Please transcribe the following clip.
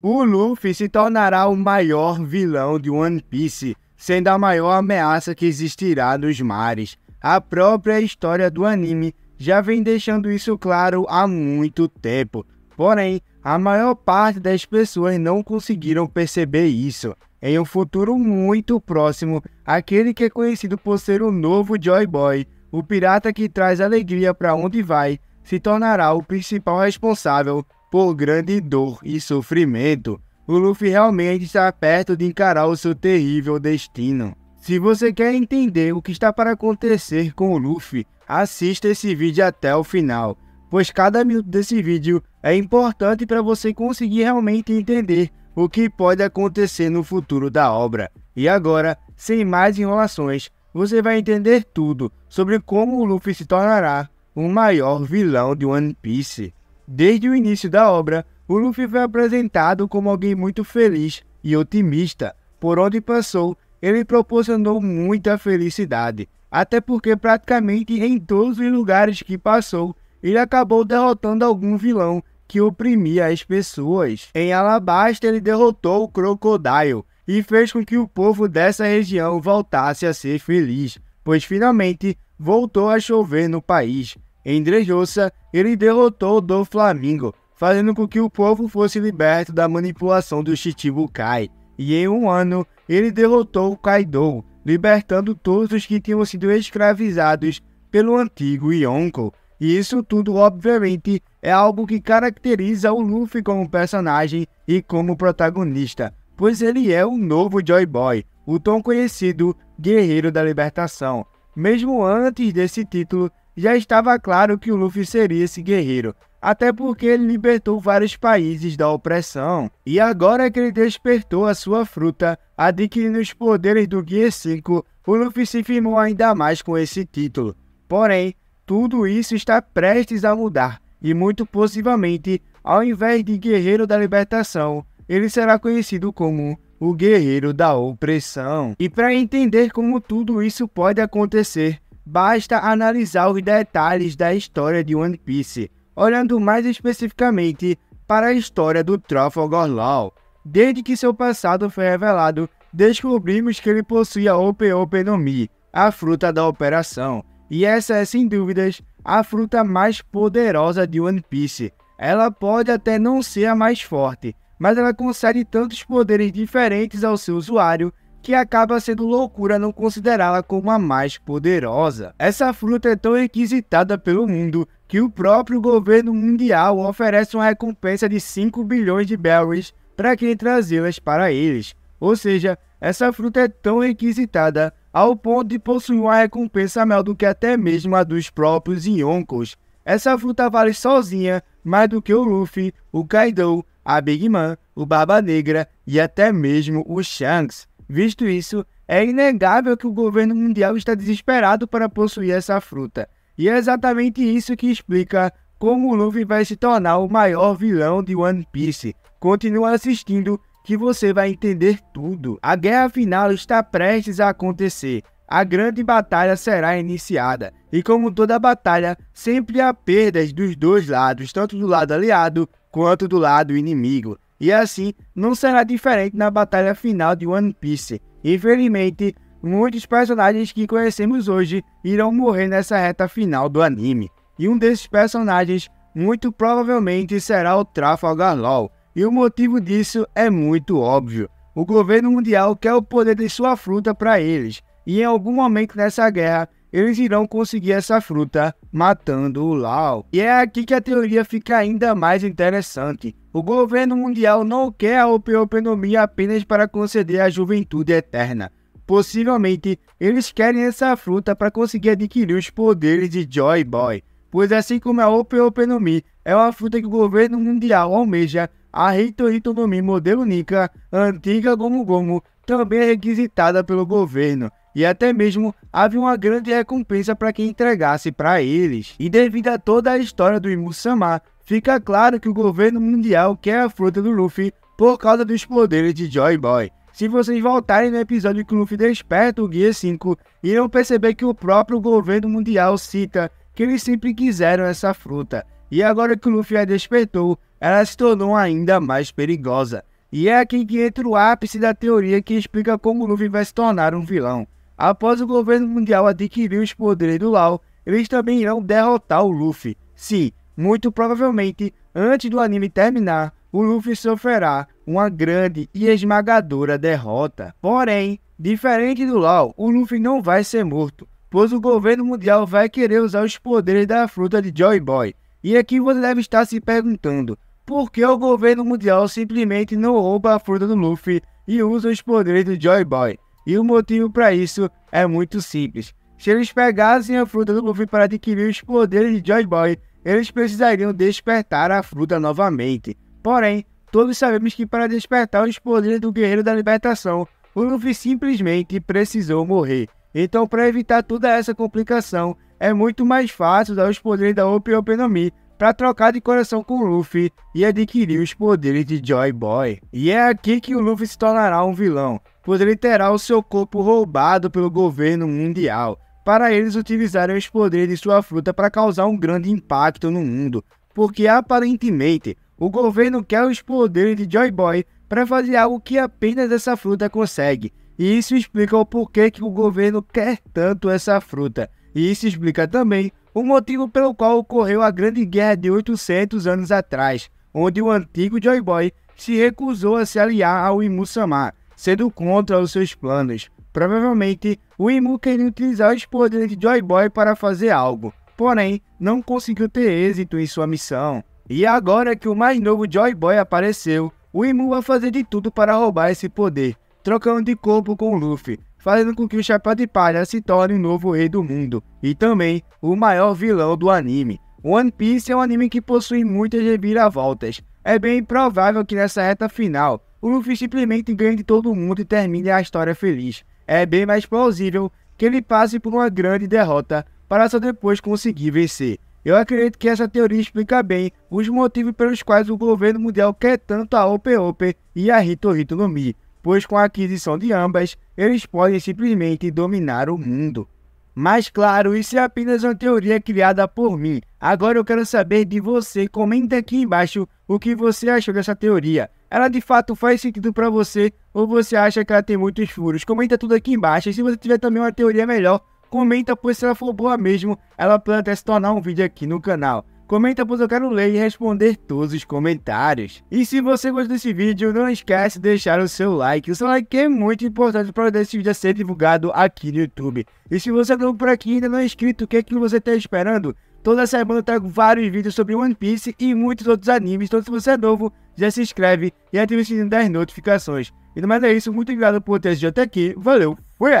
O Luffy se tornará o maior vilão de One Piece, sendo a maior ameaça que existirá nos mares. A própria história do anime já vem deixando isso claro há muito tempo. Porém, a maior parte das pessoas não conseguiram perceber isso. Em um futuro muito próximo, aquele que é conhecido por ser o novo Joy Boy, o pirata que traz alegria para onde vai, se tornará o principal responsável por grande dor e sofrimento, o Luffy realmente está perto de encarar o seu terrível destino. Se você quer entender o que está para acontecer com o Luffy, assista esse vídeo até o final, pois cada minuto desse vídeo é importante para você conseguir realmente entender o que pode acontecer no futuro da obra. E agora, sem mais enrolações, você vai entender tudo sobre como o Luffy se tornará o maior vilão de One Piece. Desde o início da obra, o Luffy foi apresentado como alguém muito feliz e otimista. Por onde passou, ele proporcionou muita felicidade, até porque praticamente em todos os lugares que passou, ele acabou derrotando algum vilão que oprimia as pessoas. Em Alabasta, ele derrotou o Crocodile e fez com que o povo dessa região voltasse a ser feliz, pois finalmente voltou a chover no país. Em Drejoussa, ele derrotou do Flamengo, fazendo com que o povo fosse liberto da manipulação do Kai. E em um ano, ele derrotou o Kaido, libertando todos os que tinham sido escravizados pelo antigo Yonko. E isso tudo, obviamente, é algo que caracteriza o Luffy como personagem e como protagonista, pois ele é o novo Joy Boy, o tão conhecido Guerreiro da Libertação. Mesmo antes desse título, já estava claro que o Luffy seria esse guerreiro, até porque ele libertou vários países da opressão, e agora que ele despertou a sua fruta, adquirindo os poderes do Gear 5, o Luffy se firmou ainda mais com esse título. Porém, tudo isso está prestes a mudar, e muito possivelmente, ao invés de Guerreiro da Libertação, ele será conhecido como o Guerreiro da Opressão. E para entender como tudo isso pode acontecer, basta analisar os detalhes da história de One Piece, olhando mais especificamente para a história do Trafalgar Law. Desde que seu passado foi revelado, descobrimos que ele possuía Ope Ope no Mi, a fruta da operação, e essa é sem dúvidas a fruta mais poderosa de One Piece. Ela pode até não ser a mais forte, mas ela concede tantos poderes diferentes ao seu usuário que acaba sendo loucura não considerá-la como a mais poderosa. Essa fruta é tão requisitada pelo mundo que o próprio governo mundial oferece uma recompensa de 5 bilhões de berries para quem trazê-las para eles. Ou seja, essa fruta é tão requisitada ao ponto de possuir uma recompensa maior do que até mesmo a dos próprios Yonkos. Essa fruta vale sozinha mais do que o Luffy, o Kaido, a Big Man, o Barba Negra e até mesmo o Shanks. Visto isso, é inegável que o governo mundial está desesperado para possuir essa fruta. E é exatamente isso que explica como o Luffy vai se tornar o maior vilão de One Piece. Continua assistindo que você vai entender tudo. A guerra final está prestes a acontecer. A grande batalha será iniciada, e como toda batalha, sempre há perdas dos dois lados, tanto do lado aliado quanto do lado inimigo. E assim, não será diferente na batalha final de One Piece. Infelizmente, muitos personagens que conhecemos hoje irão morrer nessa reta final do anime. E um desses personagens, muito provavelmente, será o Trafalgar Law. E o motivo disso é muito óbvio. O governo mundial quer o poder de sua fruta para eles. E em algum momento nessa guerra, eles irão conseguir essa fruta matando o Lao. E é aqui que a teoria fica ainda mais interessante. O governo mundial não quer a opeopenomia apenas para conceder a juventude eterna. Possivelmente, eles querem essa fruta para conseguir adquirir os poderes de Joy Boy, pois assim como a opeopenomia é uma fruta que o governo mundial almeja, a Reitoritonomi modelo Nika, antiga Gomu Gomu, também é requisitada pelo governo e até mesmo havia uma grande recompensa para quem entregasse para eles. E devido a toda a história do Imusama, fica claro que o governo mundial quer a fruta do Luffy por causa dos poderes de Joy Boy. Se vocês voltarem no episódio que o Luffy desperta o Guia 5, irão perceber que o próprio governo mundial cita que eles sempre quiseram essa fruta. E agora que o Luffy a despertou, ela se tornou ainda mais perigosa. E é aqui que entra o ápice da teoria que explica como o Luffy vai se tornar um vilão. Após o governo mundial adquirir os poderes do Lau, eles também irão derrotar o Luffy. Sim, muito provavelmente, antes do anime terminar, o Luffy sofrerá uma grande e esmagadora derrota. Porém, diferente do Lau, o Luffy não vai ser morto, pois o governo mundial vai querer usar os poderes da fruta de Joy Boy. E aqui você deve estar se perguntando, por que o governo mundial simplesmente não rouba a fruta do Luffy e usa os poderes do Joy Boy? E o motivo para isso é muito simples. Se eles pegassem a fruta do Luffy para adquirir os poderes de Joy Boy, eles precisariam despertar a fruta novamente. Porém, todos sabemos que para despertar os poderes do Guerreiro da Libertação, o Luffy simplesmente precisou morrer. Então, para evitar toda essa complicação, é muito mais fácil dar os poderes da Ope Openomi para trocar de coração com o Luffy e adquirir os poderes de Joy Boy. E é aqui que o Luffy se tornará um vilão poderia terá o seu corpo roubado pelo governo mundial. Para eles utilizarem os poderes de sua fruta para causar um grande impacto no mundo, porque aparentemente o governo quer os poderes de Joy Boy para fazer algo que apenas essa fruta consegue. E isso explica o porquê que o governo quer tanto essa fruta. E isso explica também o motivo pelo qual ocorreu a Grande Guerra de 800 anos atrás, onde o antigo Joy Boy se recusou a se aliar ao Imusama, sendo contra os seus planos. Provavelmente, o Imu queria utilizar os poderes de Joy Boy para fazer algo, porém, não conseguiu ter êxito em sua missão. E agora que o mais novo Joy Boy apareceu, o Imu vai fazer de tudo para roubar esse poder, trocando de corpo com o Luffy, fazendo com que o Chapéu de Palha se torne o novo rei do mundo, e também o maior vilão do anime. One Piece é um anime que possui muitas reviravoltas. É bem provável que nessa reta final, o Luffy simplesmente ganha de todo mundo e termina a história feliz. É bem mais plausível que ele passe por uma grande derrota para só depois conseguir vencer. Eu acredito que essa teoria explica bem os motivos pelos quais o governo mundial quer tanto a Ope Ope e a Hito Hito no Mi, pois com a aquisição de ambas, eles podem simplesmente dominar o mundo. Mas claro, isso é apenas uma teoria criada por mim. Agora eu quero saber de você. Comenta aqui embaixo o que você achou dessa teoria ela de fato faz sentido para você ou você acha que ela tem muitos furos? Comenta tudo aqui embaixo. E se você tiver também uma teoria melhor, comenta, pois se ela for boa mesmo, ela pode até se tornar um vídeo aqui no canal. Comenta, pois eu quero ler e responder todos os comentários. E se você gostou desse vídeo, não esquece de deixar o seu like. O seu like é muito importante para esse vídeo a ser divulgado aqui no YouTube. E se você é novo por aqui e ainda não é inscrito, o que, é que você está esperando? Toda semana eu trago vários vídeos sobre One Piece e muitos outros animes, então se você é novo, já se inscreve e ative o sininho das notificações. E no mais é isso, muito obrigado por ter assistido até aqui, valeu, fui!